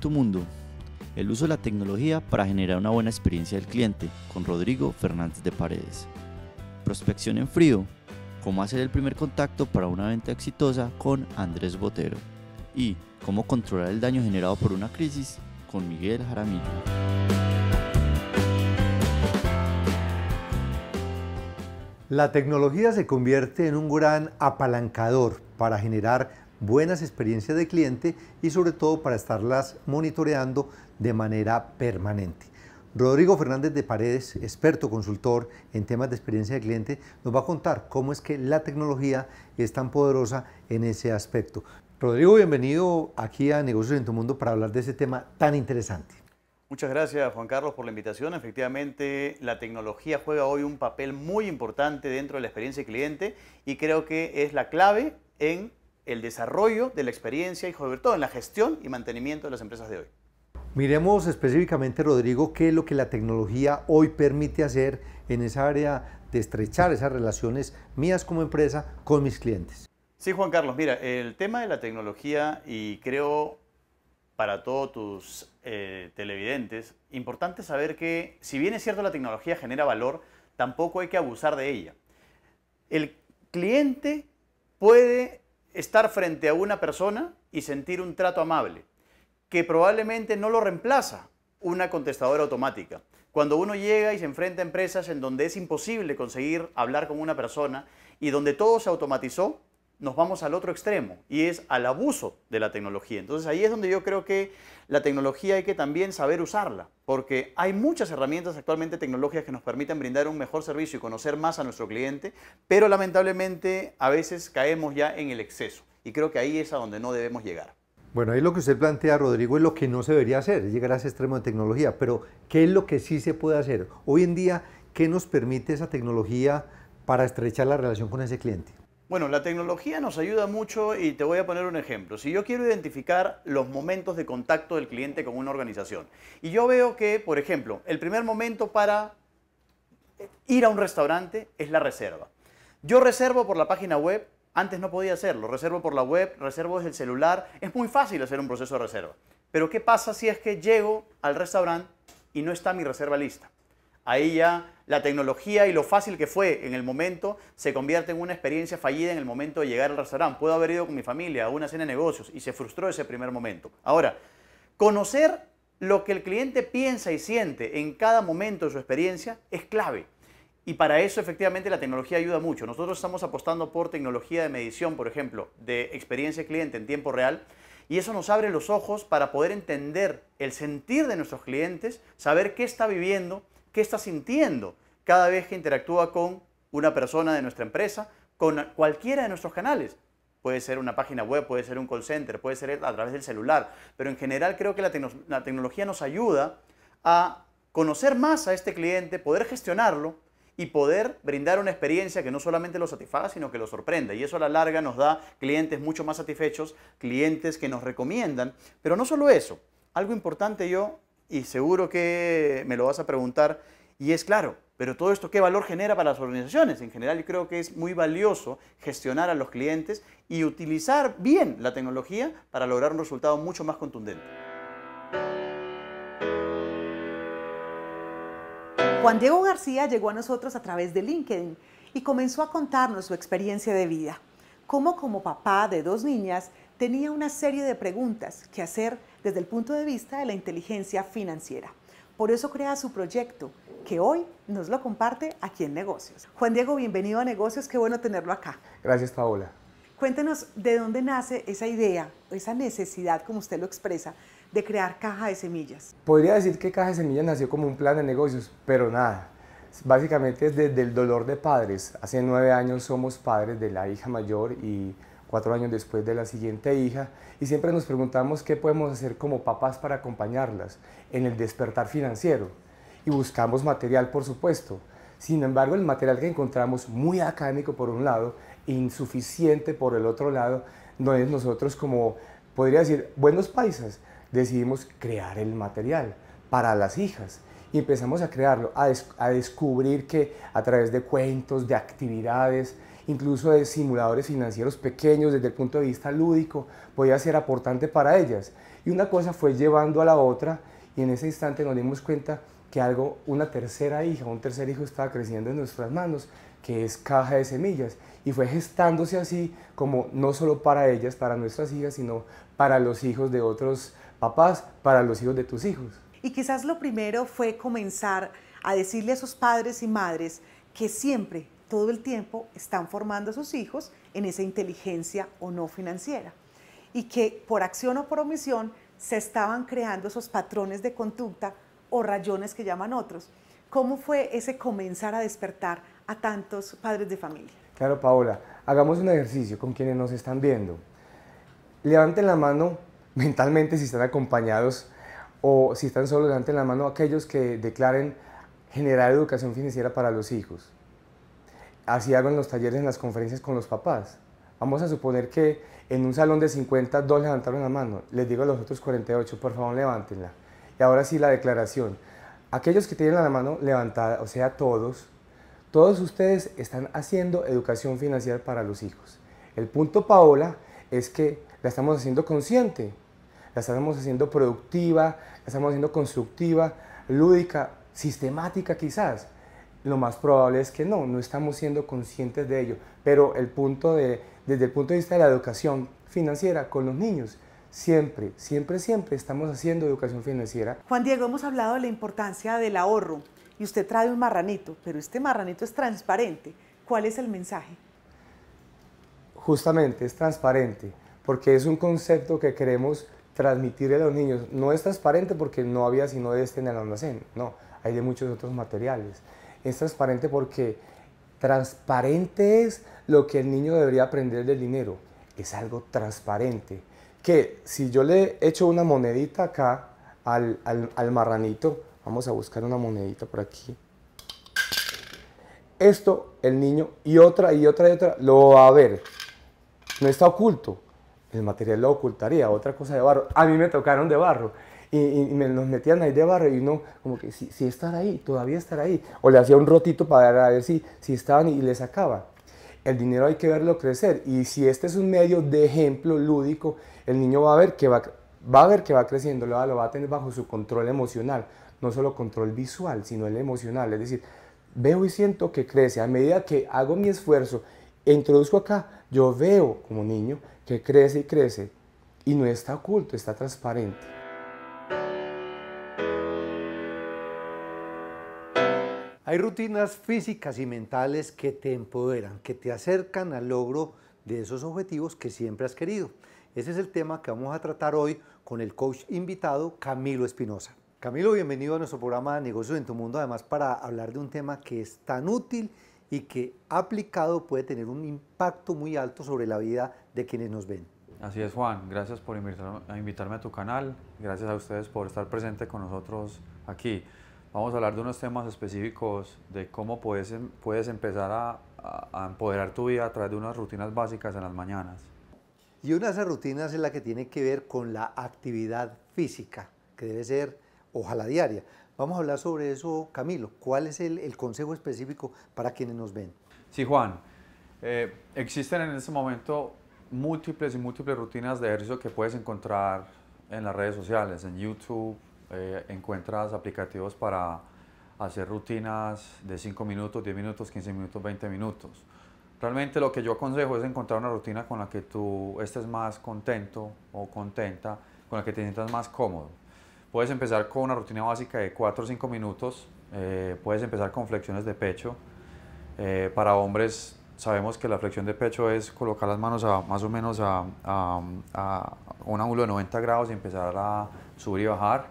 tu mundo. El uso de la tecnología para generar una buena experiencia del cliente con Rodrigo Fernández de Paredes. Prospección en frío. Cómo hacer el primer contacto para una venta exitosa con Andrés Botero. Y cómo controlar el daño generado por una crisis con Miguel Jaramillo. La tecnología se convierte en un gran apalancador para generar buenas experiencias de cliente y sobre todo para estarlas monitoreando de manera permanente. Rodrigo Fernández de Paredes, experto consultor en temas de experiencia de cliente, nos va a contar cómo es que la tecnología es tan poderosa en ese aspecto. Rodrigo, bienvenido aquí a Negocios en tu Mundo para hablar de ese tema tan interesante. Muchas gracias Juan Carlos por la invitación. Efectivamente, la tecnología juega hoy un papel muy importante dentro de la experiencia de cliente y creo que es la clave en el desarrollo de la experiencia y sobre todo en la gestión y mantenimiento de las empresas de hoy. Miremos específicamente, Rodrigo, qué es lo que la tecnología hoy permite hacer en esa área de estrechar esas relaciones mías como empresa con mis clientes. Sí, Juan Carlos, mira, el tema de la tecnología y creo para todos tus eh, televidentes, importante saber que si bien es cierto la tecnología genera valor, tampoco hay que abusar de ella. El cliente puede estar frente a una persona y sentir un trato amable, que probablemente no lo reemplaza una contestadora automática. Cuando uno llega y se enfrenta a empresas en donde es imposible conseguir hablar con una persona y donde todo se automatizó, nos vamos al otro extremo y es al abuso de la tecnología. Entonces ahí es donde yo creo que la tecnología hay que también saber usarla, porque hay muchas herramientas actualmente tecnologías que nos permiten brindar un mejor servicio y conocer más a nuestro cliente, pero lamentablemente a veces caemos ya en el exceso y creo que ahí es a donde no debemos llegar. Bueno, ahí lo que usted plantea, Rodrigo, es lo que no se debería hacer, llegar a ese extremo de tecnología, pero ¿qué es lo que sí se puede hacer? Hoy en día, ¿qué nos permite esa tecnología para estrechar la relación con ese cliente? Bueno, la tecnología nos ayuda mucho y te voy a poner un ejemplo. Si yo quiero identificar los momentos de contacto del cliente con una organización y yo veo que, por ejemplo, el primer momento para ir a un restaurante es la reserva. Yo reservo por la página web, antes no podía hacerlo, reservo por la web, reservo desde el celular, es muy fácil hacer un proceso de reserva. Pero ¿qué pasa si es que llego al restaurante y no está mi reserva lista? Ahí ya la tecnología y lo fácil que fue en el momento se convierte en una experiencia fallida en el momento de llegar al restaurante. Puedo haber ido con mi familia a una cena de negocios y se frustró ese primer momento. Ahora, conocer lo que el cliente piensa y siente en cada momento de su experiencia es clave. Y para eso efectivamente la tecnología ayuda mucho. Nosotros estamos apostando por tecnología de medición, por ejemplo, de experiencia cliente en tiempo real. Y eso nos abre los ojos para poder entender el sentir de nuestros clientes, saber qué está viviendo, qué está sintiendo cada vez que interactúa con una persona de nuestra empresa, con cualquiera de nuestros canales. Puede ser una página web, puede ser un call center, puede ser a través del celular, pero en general creo que la, tecnología nos ayuda a conocer más a este cliente, poder gestionarlo y poder brindar una experiencia que no solamente lo satisfaga, sino que lo sorprenda. Y eso a la larga nos da clientes mucho más satisfechos, clientes que nos recomiendan. Pero no solo eso, algo importante yo y seguro que me lo vas a preguntar, y es claro, pero todo esto qué valor genera para las organizaciones. En general y creo que es muy valioso gestionar a los clientes y utilizar bien la tecnología para lograr un resultado mucho más contundente. Juan Diego García llegó a nosotros a través de LinkedIn y comenzó a contarnos su experiencia de vida, cómo como papá de dos niñas tenía una serie de preguntas que hacer desde el punto de vista de la inteligencia financiera. Por eso crea su proyecto, que hoy nos lo comparte aquí en Negocios. Juan Diego, bienvenido a Negocios, qué bueno tenerlo acá. Gracias, Paola. Cuéntenos de dónde nace esa idea, esa necesidad, como usted lo expresa, de crear Caja de Semillas. Podría decir que Caja de Semillas nació como un plan de negocios, pero nada. Básicamente es desde el dolor de padres. Hace nueve años somos padres de la hija mayor y cuatro años después de la siguiente hija, y siempre nos preguntamos qué podemos hacer como papás para acompañarlas en el despertar financiero. Y buscamos material, por supuesto. Sin embargo, el material que encontramos, muy académico por un lado, e insuficiente por el otro lado, no es nosotros como, podría decir, buenos paisas, decidimos crear el material para las hijas y empezamos a crearlo, a, descubrir que a través de cuentos, de actividades, incluso de simuladores financieros pequeños desde el punto de vista lúdico, podía ser aportante para ellas. Y una cosa fue llevando a la otra y en ese instante nos dimos cuenta que algo, una tercera hija, un tercer hijo estaba creciendo en nuestras manos, que es caja de semillas. Y fue gestándose así como no solo para ellas, para nuestras hijas, sino para los hijos de otros papás, para los hijos de tus hijos. Y quizás lo primero fue comenzar a decirle a sus padres y madres que siempre, todo el tiempo, están formando a sus hijos en esa inteligencia o no financiera. Y que por acción o por omisión se estaban creando esos patrones de conducta o rayones que llaman otros. ¿Cómo fue ese comenzar a despertar a tantos padres de familia? Claro, Paola, hagamos un ejercicio con quienes nos están viendo. Levanten la mano mentalmente si están acompañados o si están solo levanten la mano aquellos que declaren generar educación financiera para los hijos. Así hago en los talleres, en las conferencias con los papás. Vamos a suponer que en un salón de 50, dos levantaron la mano. Les digo a los otros 48, por favor, levántenla. Y ahora sí, la declaración. Aquellos que tienen la mano levantada, o sea, todos, todos ustedes están haciendo educación financiera para los hijos. El punto, Paola, es que la estamos haciendo consciente la estamos haciendo productiva, la estamos haciendo constructiva, lúdica, sistemática quizás. Lo más probable es que no, no estamos siendo conscientes de ello. Pero el punto de, desde el punto de vista de la educación financiera con los niños, siempre, siempre, siempre estamos haciendo educación financiera. Juan Diego, hemos hablado de la importancia del ahorro y usted trae un marranito, pero este marranito es transparente. ¿Cuál es el mensaje? Justamente, es transparente, porque es un concepto que queremos transmitirle a los niños. No es transparente porque no había sino de este en el almacén, no, hay de muchos otros materiales. Es transparente porque transparente es lo que el niño debería aprender del dinero, es algo transparente. Que si yo le echo una monedita acá al, al marranito, vamos a buscar una monedita por aquí, esto el niño y otra y otra y otra lo va a ver, no está oculto el material lo ocultaría, otra cosa de barro. A mí me tocaron de barro y, me, nos metían ahí de barro y uno como que si, si estar ahí, todavía estar ahí. O le hacía un rotito para ver si, si estaban y, le sacaba. El dinero hay que verlo crecer y si este es un medio de ejemplo lúdico, el niño va a ver que va, a ver que va creciendo, lo va a tener bajo su control emocional, no solo control visual, sino el emocional. Es decir, veo y siento que crece. A medida que hago mi esfuerzo introduzco acá, yo veo como niño que crece y crece y no está oculto, está transparente. Hay rutinas físicas y mentales que te empoderan, que te acercan al logro de esos objetivos que siempre has querido. Ese es el tema que vamos a tratar hoy con el coach invitado Camilo Espinosa. Camilo, bienvenido a nuestro programa Negocios en tu Mundo, además para hablar de un tema que es tan útil y que aplicado puede tener un impacto muy alto sobre la vida de quienes nos ven. Así es, Juan. Gracias por invitarme a tu canal. Gracias a ustedes por estar presente con nosotros aquí. Vamos a hablar de unos temas específicos de cómo puedes, em, puedes empezar a, a empoderar tu vida a través de unas rutinas básicas en las mañanas. Y una de esas rutinas es la que tiene que ver con la actividad física, que debe ser, ojalá diaria. Vamos a hablar sobre eso, Camilo. ¿Cuál es el, consejo específico para quienes nos ven? Sí, Juan. Eh, existen en este momento múltiples y múltiples rutinas de ejercicio que puedes encontrar en las redes sociales, en YouTube, eh, encuentras aplicativos para hacer rutinas de 5 minutos, 10 minutos, 15 minutos, 20 minutos. Realmente lo que yo aconsejo es encontrar una rutina con la que tú estés más contento o contenta, con la que te sientas más cómodo. Puedes empezar con una rutina básica de 4 o 5 minutos, eh, puedes empezar con flexiones de pecho. Eh, para hombres sabemos que la flexión de pecho es colocar las manos a, más o menos a, un ángulo de 90 grados y empezar a subir y bajar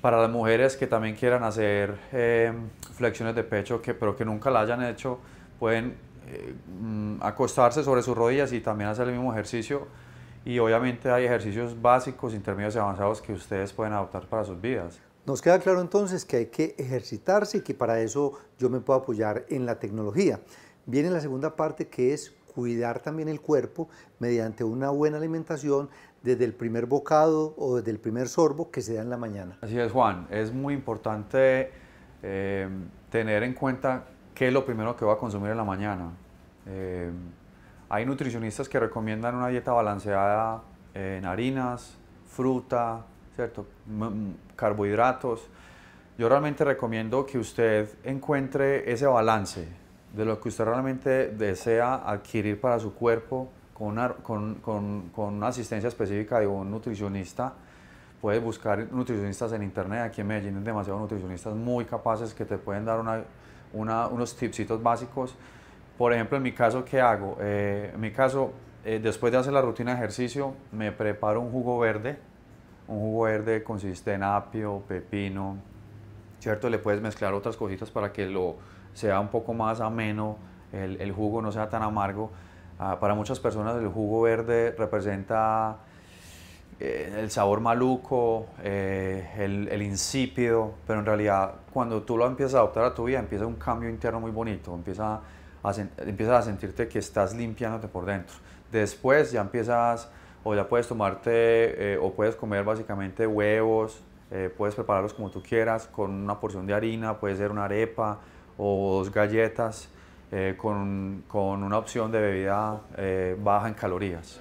para las mujeres que también quieran hacer eh, flexiones de pecho, que, pero que nunca la hayan hecho, pueden mm, acostarse sobre sus rodillas y también hacer el mismo ejercicio y obviamente hay ejercicios básicos, intermedios y avanzados que ustedes pueden adoptar para sus vidas. Nos queda claro entonces que hay que ejercitarse y que para eso yo me puedo apoyar en la tecnología. Viene la segunda parte que es cuidar también el cuerpo mediante una buena alimentación desde el primer bocado o desde el primer sorbo que se da en la mañana. Así es, Juan. Es muy importante eh, tener en cuenta qué es lo primero que va a consumir en la mañana. Eh, hay nutricionistas que recomiendan una dieta balanceada en harinas, fruta, ¿cierto? carbohidratos. Yo realmente recomiendo que usted encuentre ese balance de lo que usted realmente desea adquirir para su cuerpo con una, con, con, con asistencia específica de un nutricionista. Puede buscar nutricionistas en internet, aquí en Medellín hay demasiados nutricionistas muy capaces que te pueden dar una, unos tipsitos básicos por ejemplo, en mi caso, ¿qué hago? Eh, en mi caso, eh, después de hacer la rutina de ejercicio, me preparo un jugo verde. Un jugo verde consiste en apio, pepino, ¿cierto? Le puedes mezclar otras cositas para que lo sea un poco más ameno, el, jugo no sea tan amargo. Ah, para muchas personas el jugo verde representa eh, el sabor maluco, el, el, insípido, pero en realidad cuando tú lo empiezas a adoptar a tu vida empieza un cambio interno muy bonito, empieza empiezas a sentirte que estás limpiándote por dentro. Después ya empiezas o ya puedes tomarte eh, o puedes comer básicamente huevos, eh, puedes prepararlos como tú quieras, con una porción de harina, puede ser una arepa o dos galletas, eh, con, con, una opción de bebida baja en calorías.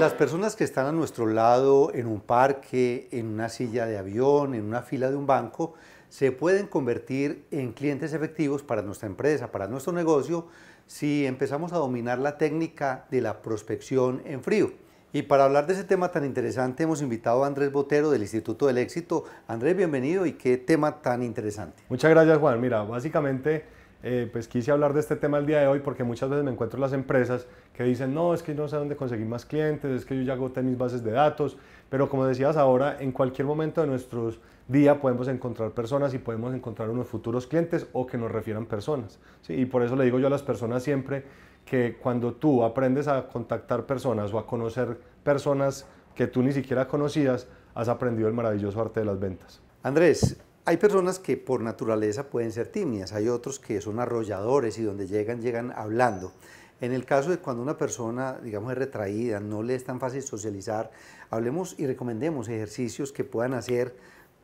Las personas que están a nuestro lado en un parque, en una silla de avión, en una fila de un banco, se pueden convertir en clientes efectivos para nuestra empresa, para nuestro negocio, si empezamos a dominar la técnica de la prospección en frío. Y para hablar de ese tema tan interesante hemos invitado a Andrés Botero del Instituto del Éxito. Andrés, bienvenido y qué tema tan interesante. Muchas gracias Juan. Mira, básicamente eh, pues quise hablar de este tema el día de hoy porque muchas veces me encuentro las empresas que dicen, no, es que no sé dónde conseguir más clientes, es que yo ya agoté mis bases de datos, pero como decías ahora, en cualquier momento de nuestro día podemos encontrar personas y podemos encontrar unos futuros clientes o que nos refieran personas. Y por eso le digo yo a las personas siempre que cuando tú aprendes a contactar personas o a conocer personas que tú ni siquiera conocías, has aprendido el maravilloso arte de las ventas. Andrés, hay personas que por naturaleza pueden ser tímidas, hay otros que son arrolladores y donde llegan, llegan hablando. En el caso de cuando una persona, digamos, es retraída, no le es tan fácil socializar, hablemos y recomendemos ejercicios que puedan hacer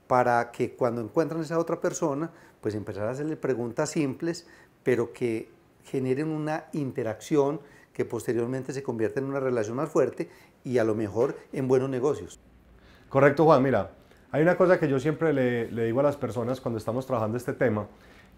para que cuando encuentran esa otra persona, pues empezar a hacerle preguntas simples, pero que generen una interacción que posteriormente se convierta en una relación más fuerte y a lo mejor en buenos negocios. Correcto, Juan, mira, hay una cosa que yo siempre le, digo a las personas cuando estamos trabajando este tema,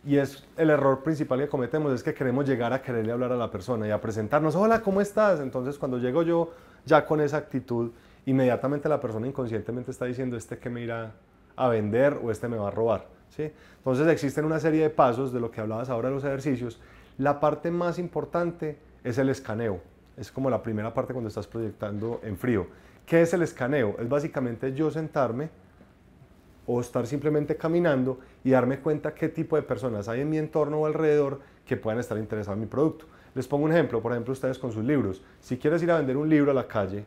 y es el error principal que cometemos, es que queremos llegar a quererle hablar a la persona y a presentarnos, hola, ¿cómo estás? Entonces cuando llego yo ya con esa actitud, inmediatamente la persona inconscientemente está diciendo, este que me irá a vender o este me va a robar. ¿sí? Entonces existen una serie de pasos de lo que hablabas ahora de los ejercicios. La parte más importante es el escaneo. Es como la primera parte cuando estás proyectando en frío. ¿Qué es el escaneo? Es básicamente yo sentarme, o estar simplemente caminando y darme cuenta qué tipo de personas hay en mi entorno o alrededor que puedan estar interesadas en mi producto. Les pongo un ejemplo, por ejemplo, ustedes con sus libros. Si quieres ir a vender un libro a la calle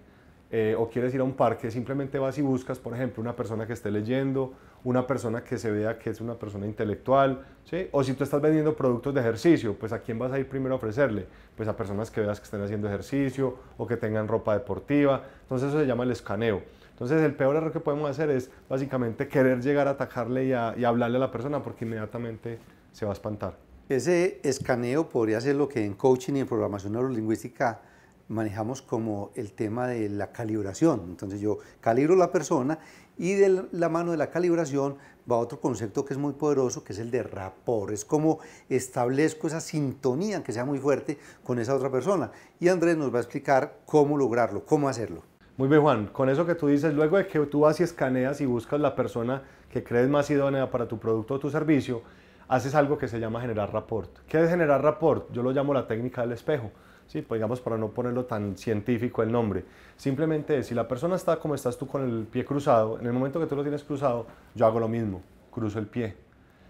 eh, o quieres ir a un parque, simplemente vas y buscas, por ejemplo, una persona que esté leyendo, una persona que se vea que es una persona intelectual, O si tú estás vendiendo productos de ejercicio, pues ¿a quién vas a ir primero a ofrecerle? Pues a personas que veas que estén haciendo ejercicio o que tengan ropa deportiva. Entonces eso se llama el escaneo. Entonces el peor error que podemos hacer es básicamente querer llegar a atacarle y, hablarle a la persona porque inmediatamente se va a espantar. Ese escaneo podría ser lo que en coaching y en programación neurolingüística manejamos como el tema de la calibración. Entonces yo calibro la persona y de la mano de la calibración va otro concepto que es muy poderoso, que es el de rapor, Es como establezco esa sintonía que sea muy fuerte con esa otra persona. Y Andrés nos va a explicar cómo lograrlo, cómo hacerlo. Muy bien, Juan. Con eso que tú dices, luego de que tú vas y escaneas y buscas la persona que crees más idónea para tu producto o tu servicio, haces algo que se llama generar rapport. ¿Qué es generar rapport? Yo lo llamo la técnica del espejo. Sí, pues digamos para no ponerlo tan científico el nombre. Simplemente si la persona está como estás tú con el pie cruzado, en el momento que tú lo tienes cruzado, yo hago lo mismo, cruzo el pie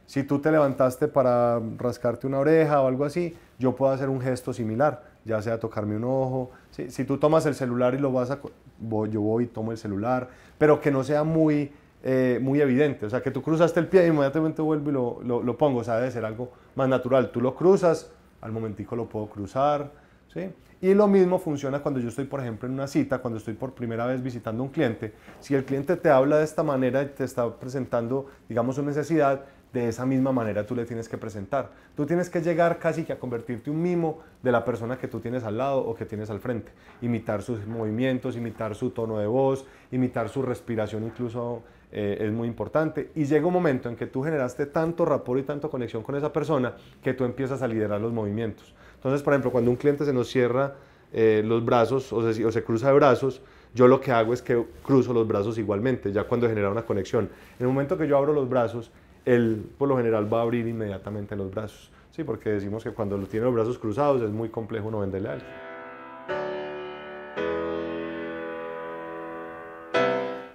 si tú te levantaste para rascarte una oreja o algo así, yo puedo hacer un gesto similar, ya sea tocarme un ojo. Si, tú tomas el celular y lo vas a... yo voy y tomo el celular, pero que no sea muy, eh, muy evidente. O sea, que tú cruzaste el pie y inmediatamente vuelvo y lo, lo, pongo. O sea, debe ser algo más natural. Tú lo cruzas, al momentico lo puedo cruzar. ¿sí? Y lo mismo funciona cuando yo estoy, por ejemplo, en una cita, cuando estoy por primera vez visitando a un cliente. Si el cliente te habla de esta manera y te está presentando, digamos, su necesidad, de esa misma manera tú le tienes que presentar. Tú tienes que llegar casi que a convertirte un mimo de la persona que tú tienes al lado o que tienes al frente. Imitar sus movimientos, imitar su tono de voz, imitar su respiración incluso eh, es muy importante. Y llega un momento en que tú generaste tanto rapor y tanto conexión con esa persona que tú empiezas a liderar los movimientos. Entonces, por ejemplo, cuando un cliente se nos cierra eh, los brazos o o se cruza de brazos, yo lo que hago es que cruzo los brazos igualmente, ya cuando genera una conexión. En el momento que yo abro los brazos, él por lo general va a abrir inmediatamente los brazos. Sí, porque decimos que cuando tiene los brazos cruzados es muy complejo no venderle a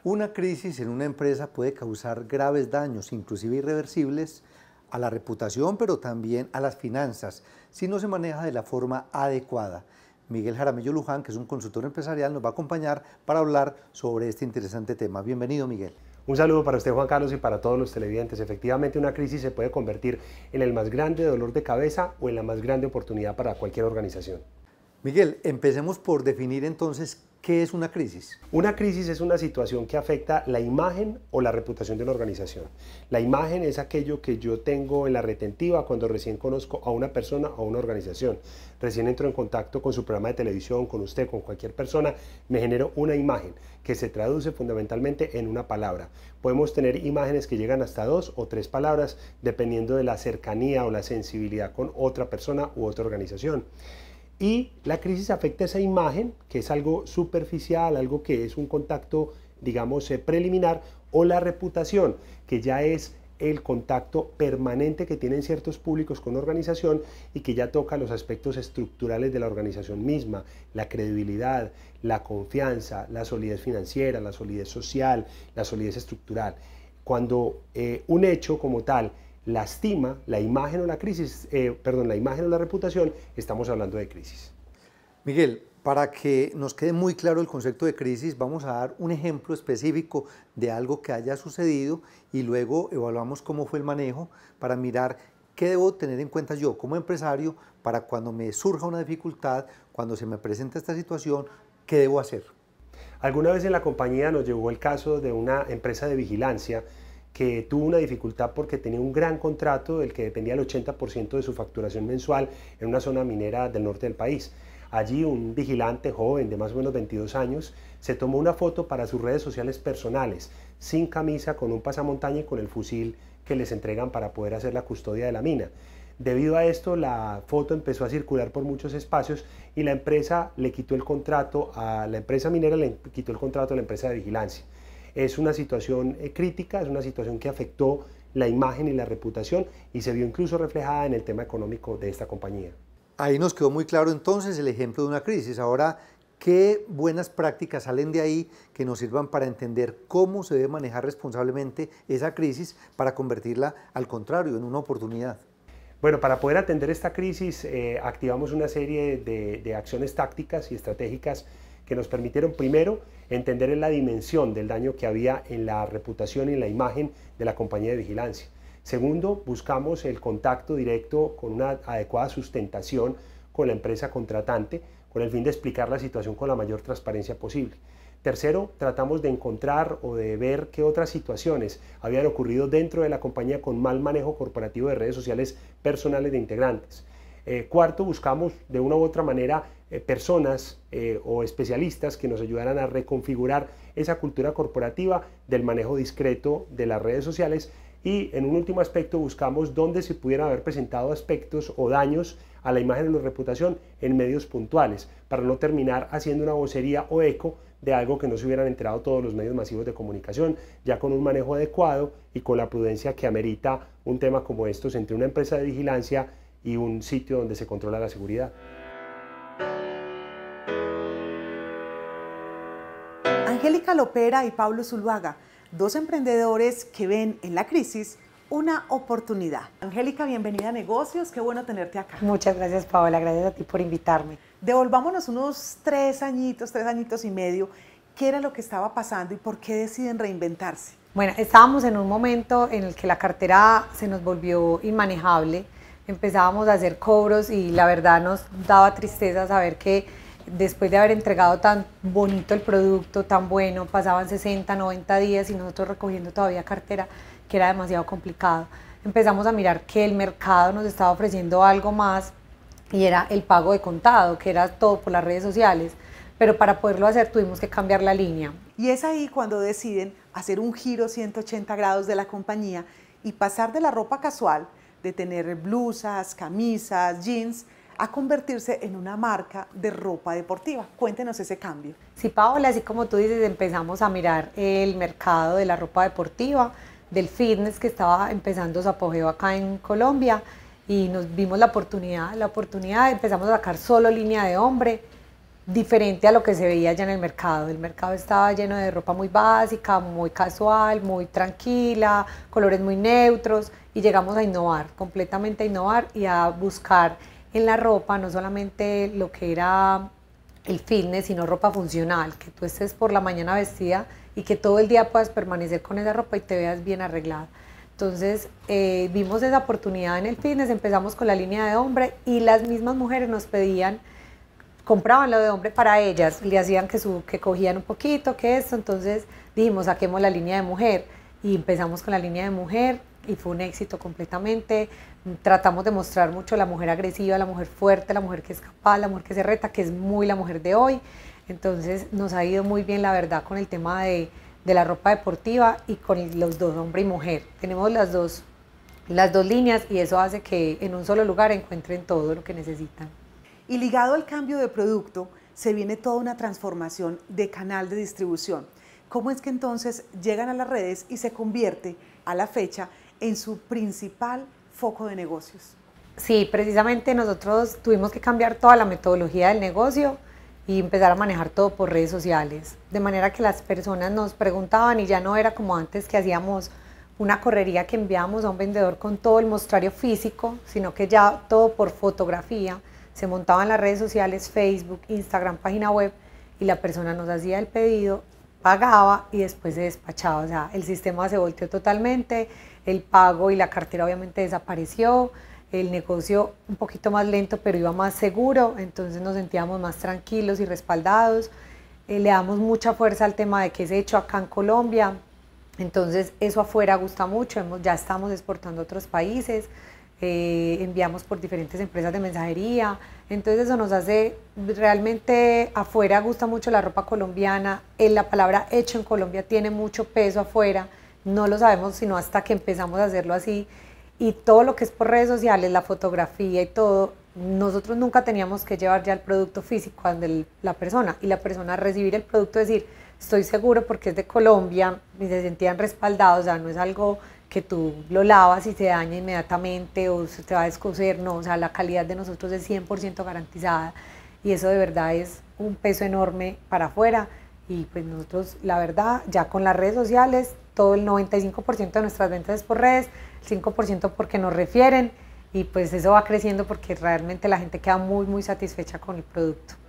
Una crisis en una empresa puede causar graves daños, inclusive irreversibles, a la reputación, pero también a las finanzas, si no se maneja de la forma adecuada. Miguel Jaramillo Luján, que es un consultor empresarial, nos va a acompañar para hablar sobre este interesante tema. Bienvenido, Miguel. Un saludo para usted Juan Carlos y para todos los televidentes. Efectivamente una crisis se puede convertir en el más grande dolor de cabeza o en la más grande oportunidad para cualquier organización. Miguel, empecemos por definir entonces qué es una crisis. Una crisis es una situación que afecta la imagen o la reputación de la organización. La imagen es aquello que yo tengo en la retentiva cuando recién conozco a una persona o a una organización. Recién entro en contacto con su programa de televisión, con usted, con cualquier persona, me genero una imagen que se traduce fundamentalmente en una palabra. Podemos tener imágenes que llegan hasta dos o tres palabras dependiendo de la cercanía o la sensibilidad con otra persona u otra organización. Y la crisis afecta esa imagen, que es algo superficial, algo que es un contacto, digamos, eh, preliminar, o la reputación, que ya es el contacto permanente que tienen ciertos públicos con organización y que ya toca los aspectos estructurales de la organización misma, la credibilidad, la confianza, la solidez financiera, la solidez social, la solidez estructural. Cuando eh, un hecho como tal lastima la imagen o la crisis, eh, perdón, la imagen o la reputación, estamos hablando de crisis. Miguel, para que nos quede muy claro el concepto de crisis, vamos a dar un ejemplo específico de algo que haya sucedido y luego evaluamos cómo fue el manejo para mirar qué debo tener en cuenta yo como empresario para cuando me surja una dificultad, cuando se me presenta esta situación, qué debo hacer. Alguna vez en la compañía nos llegó el caso de una empresa de vigilancia que tuvo una dificultad porque tenía un gran contrato del que dependía el 80% de su facturación mensual en una zona minera del norte del país. Allí un vigilante joven de más o menos 22 años se tomó una foto para sus redes sociales personales, sin camisa, con un pasamontaña y con el fusil que les entregan para poder hacer la custodia de la mina. Debido a esto, la foto empezó a circular por muchos espacios y la empresa le quitó el contrato a la empresa minera, le quitó el contrato a la empresa de vigilancia. Es una situación eh, crítica, es una situación que afectó la imagen y la reputación y se vio incluso reflejada en el tema económico de esta compañía. Ahí nos quedó muy claro entonces el ejemplo de una crisis. Ahora, ¿qué buenas prácticas salen de ahí que nos sirvan para entender cómo se debe manejar responsablemente esa crisis para convertirla, al contrario, en una oportunidad? Bueno, para poder atender esta crisis eh, activamos una serie de acciones tácticas y estratégicas que nos permitieron primero entender la dimensión del daño que había en la reputación y en la imagen de la compañía de vigilancia. Segundo, buscamos el contacto directo con una adecuada sustentación con la empresa contratante con el fin de explicar la situación con la mayor transparencia posible. Tercero, tratamos de encontrar o de ver qué otras situaciones habían ocurrido dentro de la compañía con mal manejo corporativo de redes sociales personales de integrantes. Eh, cuarto, buscamos de una u otra manera eh, personas eh, o especialistas que nos ayudaran a reconfigurar esa cultura corporativa del manejo discreto de las redes sociales. Y en un último aspecto buscamos dónde se pudieran haber presentado aspectos o daños a la imagen o la reputación en medios puntuales, para no terminar haciendo una vocería o eco de algo que no se hubieran enterado todos los medios masivos de comunicación, ya con un manejo adecuado y con la prudencia que amerita un tema como estos entre una empresa de vigilancia y un sitio donde se controla la seguridad. Angélica Lopera y Pablo Zuluaga, dos emprendedores que ven en la crisis una oportunidad. Angélica, bienvenida a Negocios, qué bueno tenerte acá. Muchas gracias Paola, gracias a ti por invitarme. Devolvámonos unos tres añitos, tres añitos y medio, ¿qué era lo que estaba pasando y por qué deciden reinventarse? Bueno, estábamos en un momento en el que la cartera se nos volvió inmanejable, empezábamos a hacer cobros y la verdad nos daba tristeza saber que después de haber entregado tan bonito el producto, tan bueno, pasaban 60, 90 días y nosotros recogiendo todavía cartera, que era demasiado complicado. Empezamos a mirar que el mercado nos estaba ofreciendo algo más y era el pago de contado, que era todo por las redes sociales. Pero para poderlo hacer tuvimos que cambiar la línea. Y es ahí cuando deciden hacer un giro 180 grados de la compañía y pasar de la ropa casual, de tener blusas, camisas, jeans, a convertirse en una marca de ropa deportiva. Cuéntenos ese cambio. Sí, Paola, así como tú dices, empezamos a mirar el mercado de la ropa deportiva, del fitness que estaba empezando su apogeo acá en Colombia y nos vimos la oportunidad, la oportunidad, empezamos a sacar solo línea de hombre, diferente a lo que se veía ya en el mercado. El mercado estaba lleno de ropa muy básica, muy casual, muy tranquila, colores muy neutros y llegamos a innovar, completamente a innovar y a buscar en la ropa, no solamente lo que era el fitness, sino ropa funcional, que tú estés por la mañana vestida y que todo el día puedas permanecer con esa ropa y te veas bien arreglada. Entonces eh, vimos esa oportunidad en el fitness, empezamos con la línea de hombre y las mismas mujeres nos pedían, compraban lo de hombre para ellas, le hacían que, su, que cogían un poquito, que esto, entonces dijimos, saquemos la línea de mujer y empezamos con la línea de mujer y fue un éxito completamente. Tratamos de mostrar mucho la mujer agresiva, la mujer fuerte, la mujer que es capaz, la mujer que se reta, que es muy la mujer de hoy. Entonces nos ha ido muy bien, la verdad, con el tema de, la ropa deportiva y con los dos, hombre y mujer. Tenemos las las dos líneas y eso hace que en un solo lugar encuentren todo lo que necesitan. Y ligado al cambio de producto, se viene toda una transformación de canal de distribución. ¿cómo es que entonces llegan a las redes y se convierte a la fecha en su principal foco de negocios? Sí, precisamente nosotros tuvimos que cambiar toda la metodología del negocio y empezar a manejar todo por redes sociales. De manera que las personas nos preguntaban y ya no era como antes que hacíamos una correría que enviábamos a un vendedor con todo el mostrario físico, sino que ya todo por fotografía. Se montaban las redes sociales, Facebook, Instagram, página web y la persona nos hacía el pedido pagaba y después se despachaba. O sea, el sistema se volteó totalmente, el pago y la cartera obviamente desapareció, el negocio un poquito más lento pero iba más seguro, entonces nos sentíamos más tranquilos y respaldados. Eh, le damos mucha fuerza al tema de que es hecho acá en Colombia, entonces eso afuera gusta mucho, ya estamos exportando a otros países, eh, enviamos por diferentes empresas de mensajería, entonces eso nos hace, realmente afuera gusta mucho la ropa colombiana, en eh, la palabra hecho en Colombia tiene mucho peso afuera, no lo sabemos sino hasta que empezamos a hacerlo así. Y todo lo que es por redes sociales, la fotografía y todo, nosotros nunca teníamos que llevar ya el producto físico a la persona y la persona recibir el producto, decir, estoy seguro porque es de Colombia y se sentían respaldados, o sea, no es algo que tú lo lavas y se daña inmediatamente o se te va a descoser, no, o sea, la calidad de nosotros es 100% garantizada y eso de verdad es un peso enorme para afuera y pues nosotros, la verdad, ya con las redes sociales, todo el 95% de nuestras ventas es por redes, 5% porque nos refieren y pues eso va creciendo porque realmente la gente queda muy, muy satisfecha con el producto.